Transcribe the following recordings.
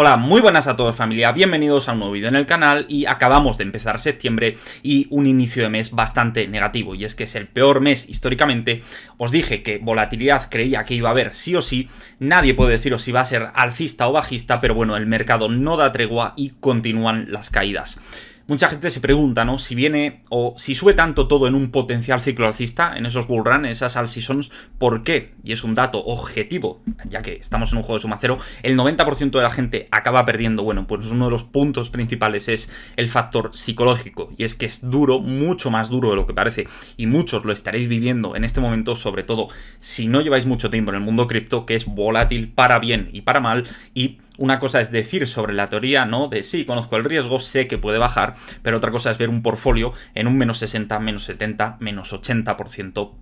Hola, muy buenas a todos familia, bienvenidos a un nuevo vídeo en el canal y acabamos de empezar septiembre y un inicio de mes bastante negativo y es que es el peor mes históricamente, os dije que volatilidad creía que iba a haber sí o sí, nadie puede deciros si va a ser alcista o bajista, pero bueno, el mercado no da tregua y continúan las caídas mucha gente se pregunta, ¿no? Si viene o si sube tanto todo en un potencial ciclo alcista, en esos bullruns, en esas all seasons, ¿por qué? Y es un dato objetivo, ya que estamos en un juego de suma cero, el 90% de la gente acaba perdiendo. Bueno, pues uno de los puntos principales es el factor psicológico, y es que es duro, mucho más duro de lo que parece, y muchos lo estaréis viviendo en este momento, sobre todo si no lleváis mucho tiempo en el mundo cripto, que es volátil para bien y para mal, y una cosa es decir sobre la teoría, ¿no? De sí, conozco el riesgo, sé que puede bajar, pero otra cosa es ver un portfolio en un menos 60, menos 70, menos 80%.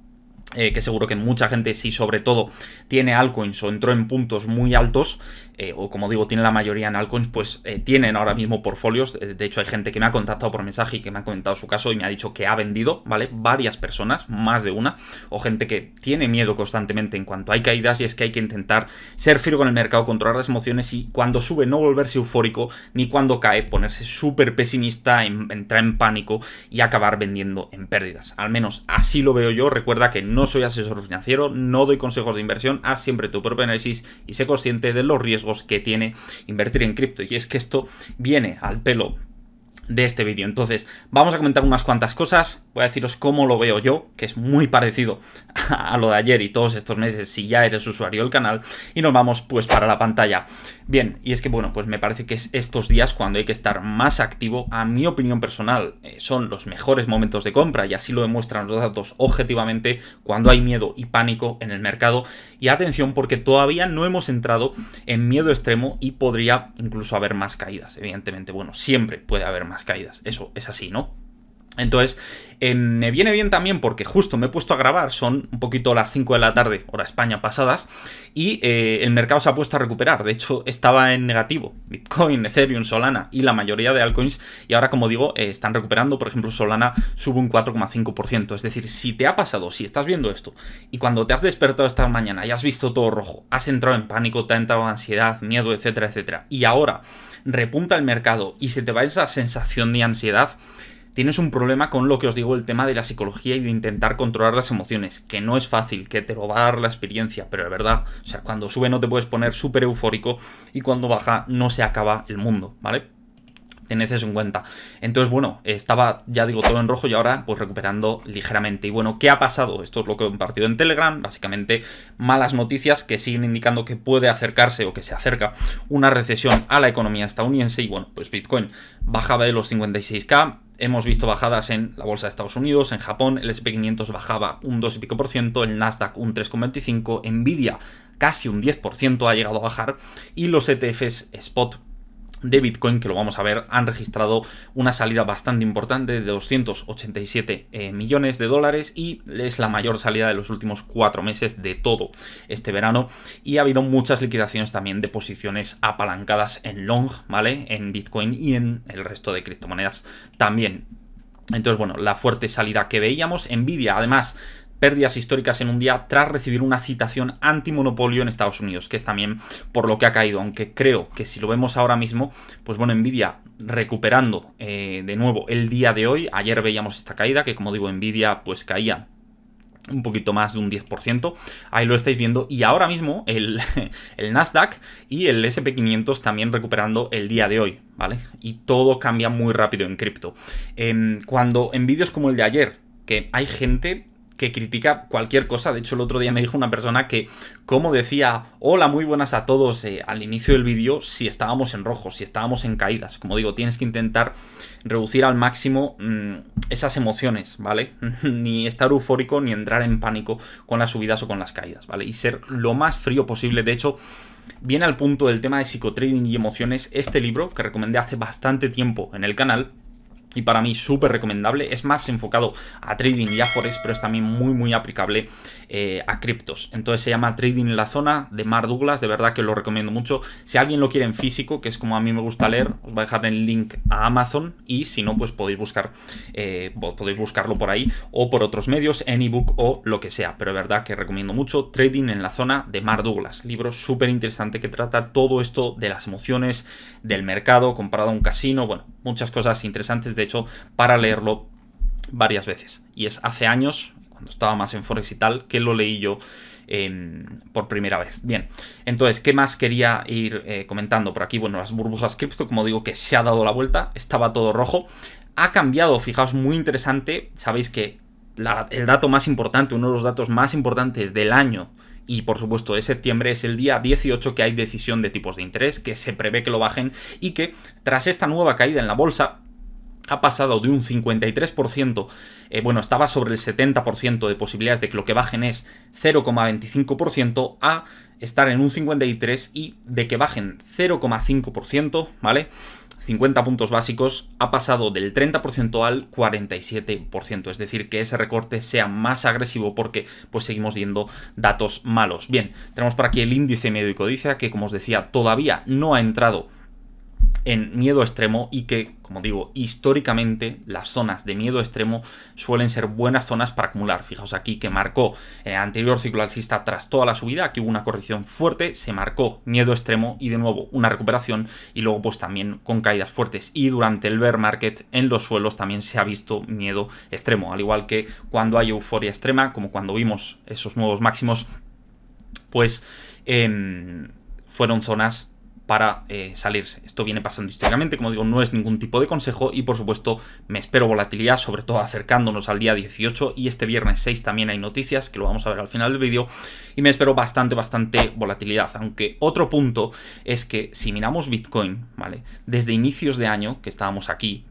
Eh, que seguro que mucha gente, sí, sobre todo tiene altcoins o entró en puntos muy altos, eh, o como digo, tiene la mayoría en altcoins, pues eh, tienen ahora mismo portfolios. Eh, de hecho, hay gente que me ha contactado por mensaje y que me ha comentado su caso y me ha dicho que ha vendido, ¿vale? Varias personas, más de una, o gente que tiene miedo constantemente en cuanto hay caídas y es que hay que intentar ser firme con el mercado, controlar las emociones y cuando sube no volverse eufórico, ni cuando cae ponerse súper pesimista, entrar en pánico y acabar vendiendo en pérdidas. Al menos así lo veo yo. Recuerda que no soy asesor financiero, no doy consejos de inversión, haz siempre tu propio análisis y sé consciente de los riesgos que tiene invertir en cripto. Y es que esto viene al pelo de este vídeo. Entonces, vamos a comentar unas cuantas cosas, voy a deciros cómo lo veo yo, que es muy parecido a lo de ayer y todos estos meses si ya eres usuario del canal, y nos vamos pues para la pantalla. Bien, y es que bueno, pues me parece que es estos días cuando hay que estar más activo, a mi opinión personal, eh, son los mejores momentos de compra, y así lo demuestran los datos objetivamente, cuando hay miedo y pánico en el mercado, y atención porque todavía no hemos entrado en miedo extremo y podría incluso haber más caídas, evidentemente, bueno, siempre puede haber más caídas. Eso es así, ¿no? Entonces, em, me viene bien también porque justo me he puesto a grabar, son un poquito las 5 de la tarde, hora España pasadas, y eh, el mercado se ha puesto a recuperar. De hecho, estaba en negativo. Bitcoin, Ethereum, Solana y la mayoría de altcoins, y ahora, como digo, eh, están recuperando. Por ejemplo, Solana sube un 4,5%. Es decir, si te ha pasado, si estás viendo esto, y cuando te has despertado esta mañana y has visto todo rojo, has entrado en pánico, te ha entrado ansiedad, miedo, etcétera, etcétera, y ahora repunta el mercado y se te va esa sensación de ansiedad, tienes un problema con lo que os digo, el tema de la psicología y de intentar controlar las emociones, que no es fácil, que te lo va a dar la experiencia, pero de verdad, o sea, cuando sube no te puedes poner súper eufórico y cuando baja no se acaba el mundo, ¿vale? tened eso en cuenta. Entonces, bueno, estaba, ya digo, todo en rojo y ahora pues recuperando ligeramente. Y bueno, ¿qué ha pasado? Esto es lo que he compartido en Telegram, básicamente malas noticias que siguen indicando que puede acercarse o que se acerca una recesión a la economía estadounidense y bueno, pues Bitcoin bajaba de los 56k, hemos visto bajadas en la bolsa de Estados Unidos, en Japón el SP500 bajaba un 2 y pico por ciento, el Nasdaq un 3,25, Nvidia casi un 10% ha llegado a bajar y los ETFs spot de Bitcoin, que lo vamos a ver, han registrado una salida bastante importante de 287 eh, millones de dólares y es la mayor salida de los últimos cuatro meses de todo este verano. Y ha habido muchas liquidaciones también de posiciones apalancadas en long, ¿vale? En Bitcoin y en el resto de criptomonedas también. Entonces, bueno, la fuerte salida que veíamos. Nvidia, además, pérdidas históricas en un día tras recibir una citación antimonopolio en Estados Unidos, que es también por lo que ha caído, aunque creo que si lo vemos ahora mismo, pues bueno, Nvidia recuperando eh, de nuevo el día de hoy, ayer veíamos esta caída, que como digo, Nvidia pues caía un poquito más de un 10%, ahí lo estáis viendo, y ahora mismo el, Nasdaq y el SP500 también recuperando el día de hoy, ¿vale? Y todo cambia muy rápido en cripto. Em, cuando en vídeos como el de ayer, que hay gente que critica cualquier cosa. De hecho, el otro día me dijo una persona que, como decía, hola, muy buenas a todos eh, al inicio del vídeo, si estábamos en rojo, si estábamos en caídas. Como digo, tienes que intentar reducir al máximo mm, esas emociones, ¿vale? ni estar eufórico ni entrar en pánico con las subidas o con las caídas, ¿vale? Y ser lo más frío posible. De hecho, viene al punto del tema de psicotrading y emociones este libro que recomendé hace bastante tiempo en el canal y para mí súper recomendable. Es más enfocado a trading y a forex, pero es también muy muy aplicable eh, a criptos. Entonces se llama Trading en la Zona de Mar Douglas, de verdad que lo recomiendo mucho. Si alguien lo quiere en físico, que es como a mí me gusta leer, os voy a dejar el link a Amazon y si no, pues podéis, buscar, eh, podéis buscarlo por ahí o por otros medios, en ebook o lo que sea. Pero de verdad que recomiendo mucho Trading en la Zona de Mar Douglas, libro súper interesante que trata todo esto de las emociones, del mercado comparado a un casino, bueno, muchas cosas interesantes de hecho para leerlo varias veces. Y es hace años, cuando estaba más en Forex y tal, que lo leí yo por primera vez. Bien, entonces, ¿qué más quería ir eh, comentando por aquí? Bueno, las burbujas cripto, como digo, que se ha dado la vuelta, estaba todo rojo. Ha cambiado, fijaos, muy interesante. Sabéis que el dato más importante, uno de los datos más importantes del año y por supuesto de septiembre es el día 18 que hay decisión de tipos de interés, que se prevé que lo bajen y que tras esta nueva caída en la bolsa, ha pasado de un 53%, eh, bueno, estaba sobre el 70% de posibilidades de que lo que bajen es 0,25%, a estar en un 53% y de que bajen 0,5%, ¿vale? 50 puntos básicos, ha pasado del 30% al 47%, es decir, que ese recorte sea más agresivo porque pues seguimos viendo datos malos. Bien, tenemos por aquí el índice médico y codicia que como os decía todavía no ha entrado en miedo extremo y que como digo, históricamente las zonas de miedo extremo suelen ser buenas zonas para acumular. Fijaos aquí que marcó el anterior ciclo alcista tras toda la subida, aquí hubo una corrección fuerte, se marcó miedo extremo y de nuevo una recuperación y luego pues también con caídas fuertes. Y durante el bear market en los suelos también se ha visto miedo extremo, al igual que cuando hay euforia extrema, como cuando vimos esos nuevos máximos, pues em, fueron zonas para eh, salirse. Esto viene pasando históricamente, como digo, no es ningún tipo de consejo y por supuesto me espero volatilidad, sobre todo acercándonos al día 18 y este viernes 6 también hay noticias que lo vamos a ver al final del vídeo y me espero bastante, bastante volatilidad. Aunque otro punto es que si miramos Bitcoin, ¿vale? Desde inicios de año, que estábamos aquí,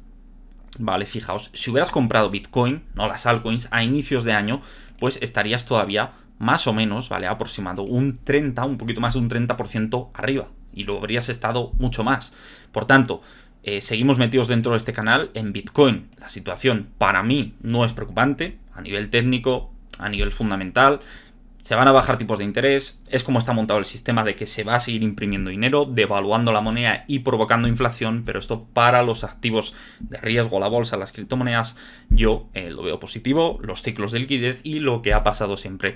¿vale? Fijaos, si hubieras comprado Bitcoin, no las altcoins, a inicios de año, pues estarías todavía más o menos, ¿vale? Aproximado un 30, un poquito más de un 30% arriba, y lo habrías estado mucho más. Por tanto, eh, seguimos metidos dentro de este canal en Bitcoin. La situación para mí no es preocupante a nivel técnico, a nivel fundamental, se van a bajar tipos de interés, es como está montado el sistema de que se va a seguir imprimiendo dinero, devaluando la moneda y provocando inflación, pero esto para los activos de riesgo, la bolsa, las criptomonedas, yo eh, lo veo positivo, los ciclos de liquidez y lo que ha pasado siempre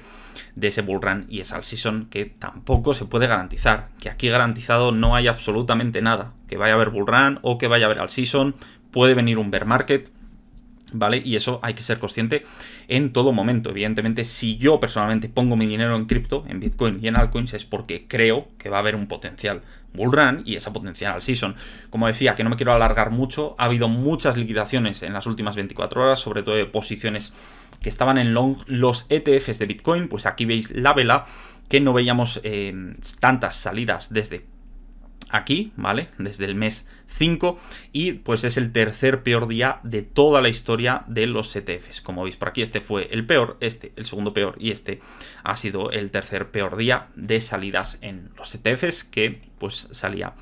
de ese bull run y esa season que tampoco se puede garantizar, que aquí garantizado no hay absolutamente nada, que vaya a haber bull run o que vaya a haber al season, puede venir un bear market, ¿Vale? Y eso hay que ser consciente en todo momento. Evidentemente, si yo personalmente pongo mi dinero en cripto, en Bitcoin y en altcoins, es porque creo que va a haber un potencial bull run y esa potencial al season. Como decía, que no me quiero alargar mucho, ha habido muchas liquidaciones en las últimas 24 horas, sobre todo de posiciones que estaban en long los ETFs de Bitcoin, pues aquí veis la vela que no veíamos eh, tantas salidas desde aquí, ¿vale? Desde el mes 5 y pues es el tercer peor día de toda la historia de los ETFs. Como veis por aquí, este fue el peor, este el segundo peor y este ha sido el tercer peor día de salidas en los ETFs que pues salía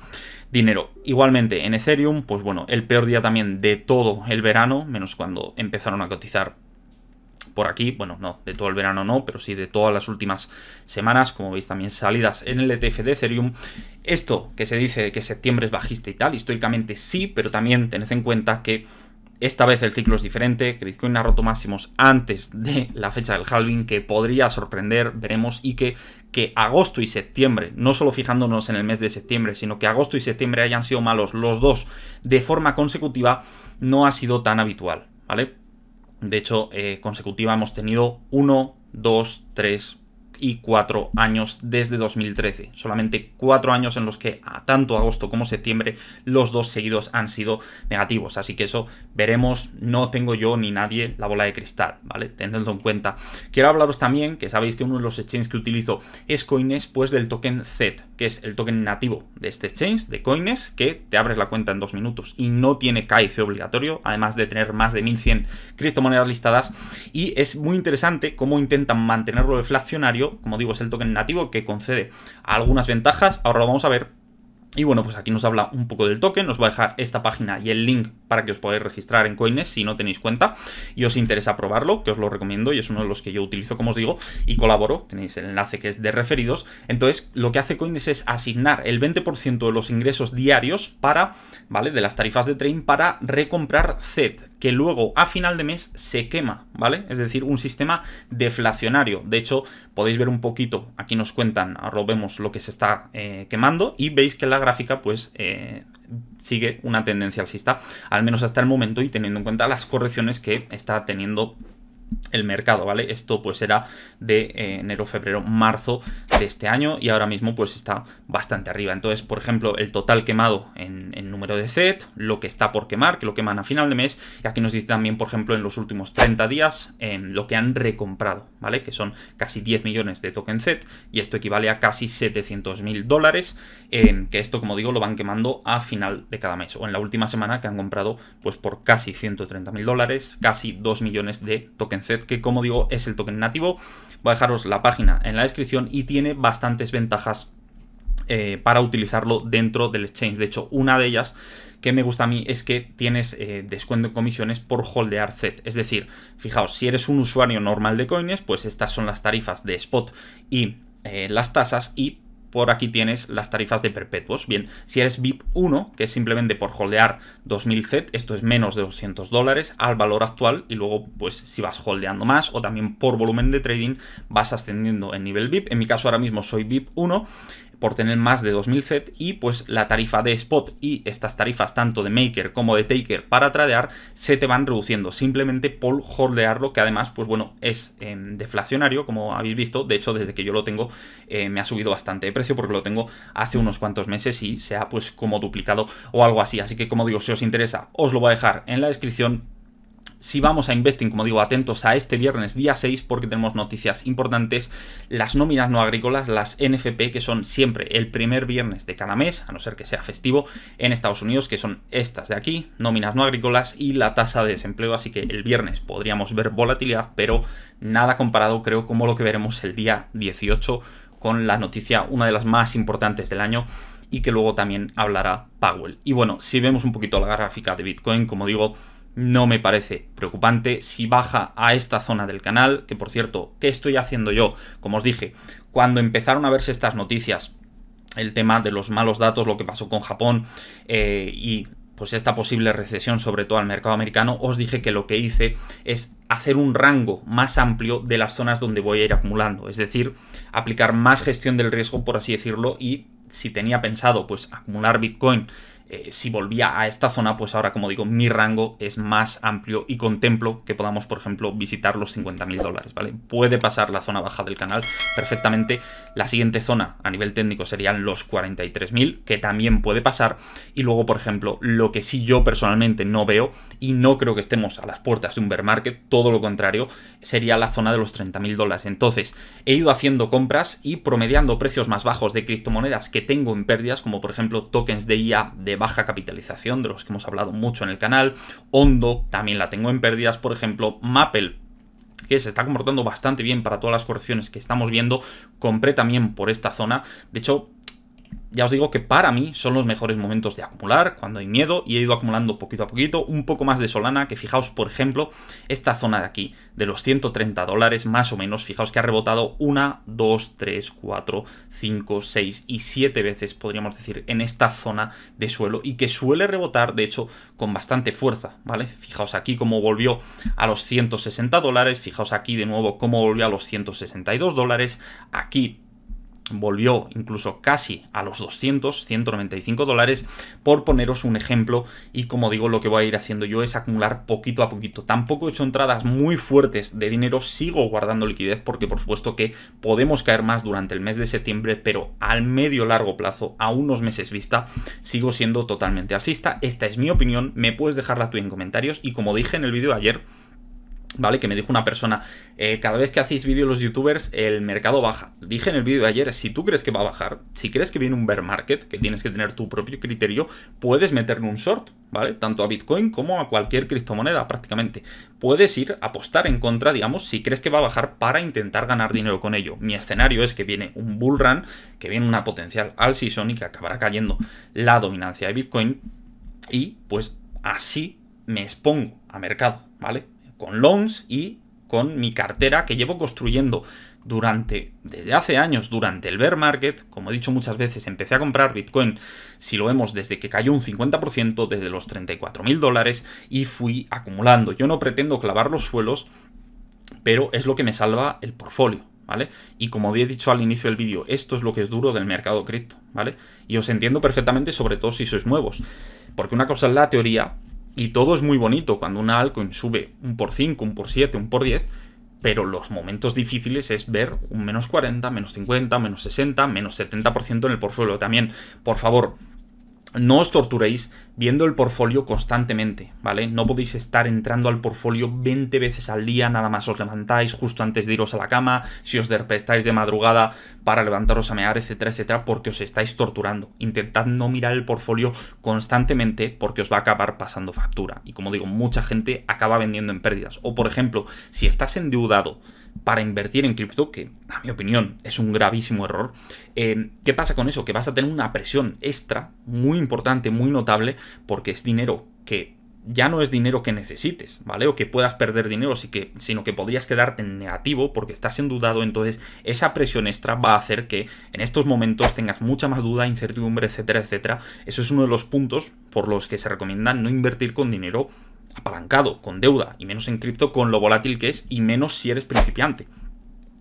dinero. Igualmente en Ethereum, pues bueno, el peor día también de todo el verano, menos cuando empezaron a cotizar por aquí, bueno, no, de todo el verano no, pero sí de todas las últimas semanas, como veis también salidas en el ETF de Ethereum. Esto que se dice que septiembre es bajista y tal, históricamente sí, pero también tened en cuenta que esta vez el ciclo es diferente, que Bitcoin ha roto máximos antes de la fecha del halving, que podría sorprender, veremos, y que, que agosto y septiembre, no solo fijándonos en el mes de septiembre, sino que agosto y septiembre hayan sido malos los dos de forma consecutiva, no ha sido tan habitual, ¿vale? De hecho, eh, consecutiva hemos tenido 1, 2, 3, y cuatro años desde 2013. Solamente cuatro años en los que a tanto agosto como septiembre los dos seguidos han sido negativos. Así que eso veremos, no tengo yo ni nadie la bola de cristal, ¿vale? Tenedlo en cuenta. Quiero hablaros también, que sabéis que uno de los exchanges que utilizo es Coines, pues del token Z, que es el token nativo de este exchange, de Coines, que te abres la cuenta en dos minutos y no tiene KIC obligatorio, además de tener más de 1100 criptomonedas listadas. Y es muy interesante cómo intentan mantenerlo deflacionario como digo, es el token nativo que concede algunas ventajas, ahora lo vamos a ver. Y bueno, pues aquí nos habla un poco del token, nos va a dejar esta página y el link para que os podáis registrar en Coines si no tenéis cuenta y os interesa probarlo, que os lo recomiendo y es uno de los que yo utilizo, como os digo, y colaboro. Tenéis el enlace que es de referidos. Entonces, lo que hace Coines es asignar el 20% de los ingresos diarios para, ¿vale? De las tarifas de Train para recomprar Z, e que luego a final de mes se quema, ¿vale? Es decir, un sistema deflacionario. De hecho, podéis ver un poquito, aquí nos cuentan, ahora vemos lo que se está eh, quemando y veis que la gráfica pues eh, sigue una tendencia alcista, al menos hasta el momento y teniendo en cuenta las correcciones que está teniendo el mercado, ¿vale? Esto pues era de eh, enero, febrero, marzo de este año y ahora mismo pues está bastante arriba. Entonces, por ejemplo, el total quemado en, número de set, lo que está por quemar, que lo queman a final de mes y aquí nos dice también, por ejemplo, en los últimos 30 días em, lo que han recomprado, ¿vale? Que son casi 10 millones de token set y esto equivale a casi 700 mil dólares, em, que esto, como digo, lo van quemando a final de cada mes o en la última semana que han comprado pues por casi 130 mil dólares, casi 2 millones de token que como digo es el token nativo. Voy a dejaros la página en la descripción y tiene bastantes ventajas eh, para utilizarlo dentro del exchange. De hecho, una de ellas que me gusta a mí es que tienes eh, descuento en comisiones por holdear Z. Es decir, fijaos, si eres un usuario normal de coines, pues estas son las tarifas de spot y eh, las tasas y por aquí tienes las tarifas de perpetuos. Bien, si eres VIP 1, que es simplemente por holdear 2000 Z, esto es menos de 200 dólares al valor actual y luego pues si vas holdeando más o también por volumen de trading vas ascendiendo en nivel VIP. En mi caso ahora mismo soy VIP 1 por tener más de 2000 set y pues la tarifa de spot y estas tarifas tanto de maker como de taker para tradear se te van reduciendo simplemente por holdearlo que además pues bueno es em, deflacionario como habéis visto de hecho desde que yo lo tengo eh, me ha subido bastante de precio porque lo tengo hace unos cuantos meses y se ha pues como duplicado o algo así así que como digo si os interesa os lo voy a dejar en la descripción si vamos a Investing, como digo, atentos a este viernes día 6 porque tenemos noticias importantes, las nóminas no agrícolas, las NFP, que son siempre el primer viernes de cada mes, a no ser que sea festivo, en Estados Unidos, que son estas de aquí, nóminas no agrícolas y la tasa de desempleo, así que el viernes podríamos ver volatilidad, pero nada comparado creo como lo que veremos el día 18 con la noticia, una de las más importantes del año, y que luego también hablará Powell. Y bueno, si vemos un poquito la gráfica de Bitcoin, como digo, no me parece preocupante. Si baja a esta zona del canal, que por cierto, ¿qué estoy haciendo yo? Como os dije, cuando empezaron a verse estas noticias, el tema de los malos datos, lo que pasó con Japón eh, y pues esta posible recesión, sobre todo al mercado americano, os dije que lo que hice es hacer un rango más amplio de las zonas donde voy a ir acumulando, es decir, aplicar más gestión del riesgo, por así decirlo, y si tenía pensado pues acumular Bitcoin eh, si volvía a esta zona, pues ahora, como digo, mi rango es más amplio y contemplo que podamos, por ejemplo, visitar los 50.000 dólares, ¿vale? Puede pasar la zona baja del canal perfectamente. La siguiente zona a nivel técnico serían los 43.000, que también puede pasar. Y luego, por ejemplo, lo que sí yo personalmente no veo y no creo que estemos a las puertas de un bear market, todo lo contrario, sería la zona de los 30.000 dólares. Entonces, he ido haciendo compras y promediando precios más bajos de criptomonedas que tengo en pérdidas, como por ejemplo tokens de IA de baja capitalización, de los que hemos hablado mucho en el canal. Hondo también la tengo en pérdidas, por ejemplo. Maple que se está comportando bastante bien para todas las correcciones que estamos viendo. Compré también por esta zona. De hecho, ya os digo que para mí son los mejores momentos de acumular cuando hay miedo y he ido acumulando poquito a poquito un poco más de Solana que fijaos por ejemplo esta zona de aquí de los 130 dólares más o menos fijaos que ha rebotado una, dos, tres, cuatro, cinco, seis y siete veces podríamos decir en esta zona de suelo y que suele rebotar de hecho con bastante fuerza vale fijaos aquí cómo volvió a los 160 dólares fijaos aquí de nuevo cómo volvió a los 162 dólares aquí volvió incluso casi a los 200, 195 dólares, por poneros un ejemplo. Y como digo, lo que voy a ir haciendo yo es acumular poquito a poquito. Tampoco he hecho entradas muy fuertes de dinero, sigo guardando liquidez porque por supuesto que podemos caer más durante el mes de septiembre, pero al medio largo plazo, a unos meses vista, sigo siendo totalmente alcista. Esta es mi opinión, me puedes dejarla tú en comentarios y como dije en el vídeo ayer, ¿Vale? Que me dijo una persona, eh, cada vez que hacéis vídeos los youtubers, el mercado baja. Dije en el vídeo de ayer, si tú crees que va a bajar, si crees que viene un bear market, que tienes que tener tu propio criterio, puedes meterle un short, ¿vale? Tanto a Bitcoin como a cualquier criptomoneda prácticamente. Puedes ir a apostar en contra, digamos, si crees que va a bajar para intentar ganar dinero con ello. Mi escenario es que viene un bull run, que viene una potencial al season y que acabará cayendo la dominancia de Bitcoin. Y pues así me expongo a mercado, ¿vale? con loans y con mi cartera que llevo construyendo durante, desde hace años, durante el bear market, como he dicho muchas veces, empecé a comprar Bitcoin, si lo vemos, desde que cayó un 50%, desde los 34 mil dólares, y fui acumulando. Yo no pretendo clavar los suelos, pero es lo que me salva el portfolio. ¿Vale? Y como he dicho al inicio del vídeo, esto es lo que es duro del mercado cripto, ¿vale? Y os entiendo perfectamente, sobre todo si sois nuevos. Porque una cosa es la teoría y todo es muy bonito cuando una altcoin sube un por 5, un por 7, un por 10, pero los momentos difíciles es ver un menos 40, menos 50, menos 60, menos 70% en el portfolio. También, por favor, no os torturéis viendo el portfolio constantemente, ¿vale? No podéis estar entrando al portfolio 20 veces al día, nada más os levantáis justo antes de iros a la cama, si os derpestáis de madrugada para levantaros a mear, etcétera, etcétera, porque os estáis torturando. Intentad no mirar el portfolio constantemente porque os va a acabar pasando factura. Y como digo, mucha gente acaba vendiendo en pérdidas. O por ejemplo, si estás endeudado, para invertir en cripto, que a mi opinión es un gravísimo error. Eh, ¿Qué pasa con eso? Que vas a tener una presión extra muy importante, muy notable, porque es dinero que ya no es dinero que necesites, ¿vale? O que puedas perder dinero, sino que podrías quedarte en negativo porque estás en dudado, entonces esa presión extra va a hacer que en estos momentos tengas mucha más duda, incertidumbre, etcétera, etcétera. Eso es uno de los puntos por los que se recomienda no invertir con dinero apalancado, con deuda y menos en cripto con lo volátil que es y menos si eres principiante.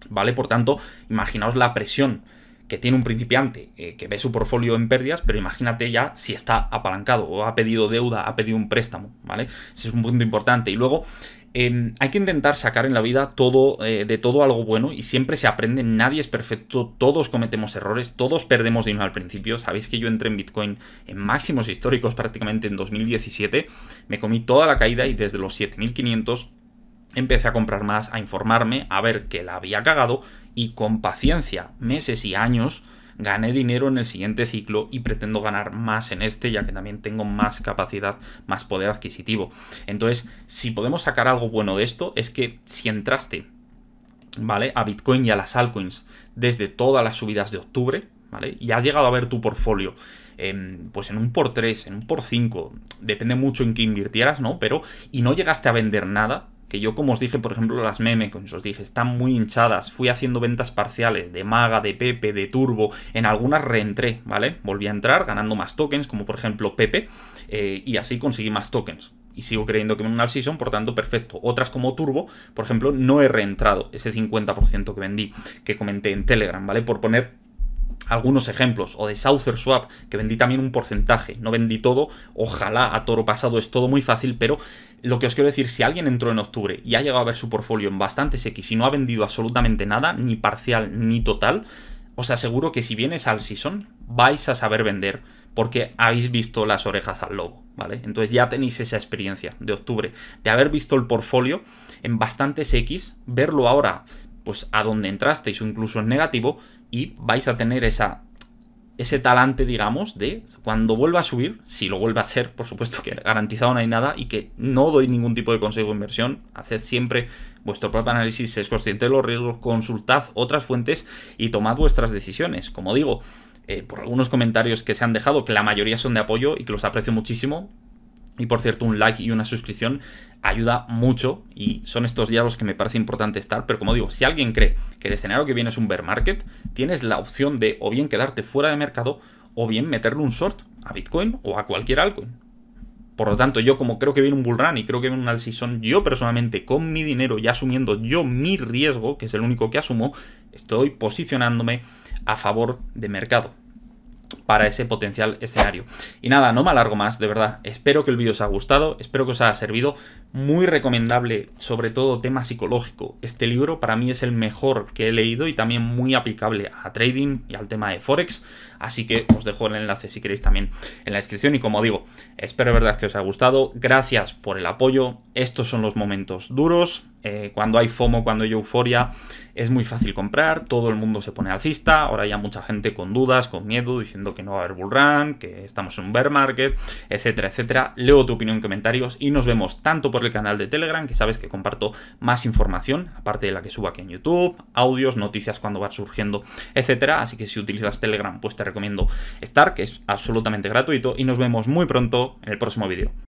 ¿Vale? Por tanto, imaginaos la presión que tiene un principiante eh, que ve su portfolio en pérdidas, pero imagínate ya si está apalancado o ha pedido deuda, ha pedido un préstamo, ¿vale? Ese es un punto importante. Y luego, Em, hay que intentar sacar en la vida todo, eh, de todo algo bueno y siempre se aprende, nadie es perfecto, todos cometemos errores, todos perdemos dinero al principio. Sabéis que yo entré en Bitcoin en máximos históricos prácticamente en 2017, me comí toda la caída y desde los 7500 empecé a comprar más, a informarme, a ver que la había cagado y con paciencia, meses y años, gané dinero en el siguiente ciclo y pretendo ganar más en este, ya que también tengo más capacidad, más poder adquisitivo. Entonces, si podemos sacar algo bueno de esto, es que si entraste, ¿vale? A Bitcoin y a las altcoins desde todas las subidas de octubre, ¿vale? Y has llegado a ver tu portfolio. En, pues en un por 3, en un por 5, depende mucho en qué invirtieras, ¿no? Pero, y no llegaste a vender nada, que yo como os dije, por ejemplo, las meme, como os dije, están muy hinchadas. Fui haciendo ventas parciales de Maga, de Pepe, de Turbo. En algunas reentré, ¿vale? Volví a entrar ganando más tokens, como por ejemplo Pepe, eh, y así conseguí más tokens. Y sigo creyendo que en una season, por tanto, perfecto. Otras como Turbo, por ejemplo, no he reentrado ese 50% que vendí, que comenté en Telegram, ¿vale? Por poner algunos ejemplos, o de Souther Swap, que vendí también un porcentaje, no vendí todo, ojalá a toro pasado es todo muy fácil, pero lo que os quiero decir, si alguien entró en octubre y ha llegado a ver su portfolio en bastantes X y no ha vendido absolutamente nada, ni parcial ni total, os aseguro que si vienes al season vais a saber vender porque habéis visto las orejas al lobo, ¿vale? Entonces ya tenéis esa experiencia de octubre, de haber visto el portfolio en bastantes X, verlo ahora pues a donde entrasteis o incluso en negativo, y vais a tener esa, ese talante, digamos, de cuando vuelva a subir, si lo vuelve a hacer, por supuesto que garantizado no hay nada y que no doy ningún tipo de consejo de inversión, haced siempre vuestro propio análisis, es consciente de los riesgos, consultad otras fuentes y tomad vuestras decisiones. Como digo, eh, por algunos comentarios que se han dejado, que la mayoría son de apoyo y que los aprecio muchísimo, y por cierto, un like y una suscripción ayuda mucho y son estos días los que me parece importante estar, pero como digo, si alguien cree que el escenario que viene es un bear market, tienes la opción de o bien quedarte fuera de mercado o bien meterle un short a Bitcoin o a cualquier altcoin. Por lo tanto, yo como creo que viene un bull run y creo que viene un alcisón, yo personalmente con mi dinero y asumiendo yo mi riesgo, que es el único que asumo, estoy posicionándome a favor de mercado para ese potencial escenario. Y nada, no me alargo más, de verdad. Espero que el vídeo os haya gustado, espero que os haya servido. Muy recomendable, sobre todo tema psicológico. Este libro para mí es el mejor que he leído y también muy aplicable a trading y al tema de Forex. Así que os dejo el enlace si queréis también en la descripción. Y como digo, espero de verdad que os haya gustado. Gracias por el apoyo. Estos son los momentos duros. Eh, cuando hay FOMO, cuando hay euforia, es muy fácil comprar, todo el mundo se pone alcista, ahora ya mucha gente con dudas, con miedo, diciendo que no va a haber bull run, que estamos en un bear market, etcétera, etcétera. Leo tu opinión en comentarios y nos vemos tanto por el canal de Telegram, que sabes que comparto más información, aparte de la que subo aquí en YouTube, audios, noticias cuando van surgiendo, etcétera. Así que si utilizas Telegram, pues te recomiendo estar, que es absolutamente gratuito, y nos vemos muy pronto en el próximo vídeo.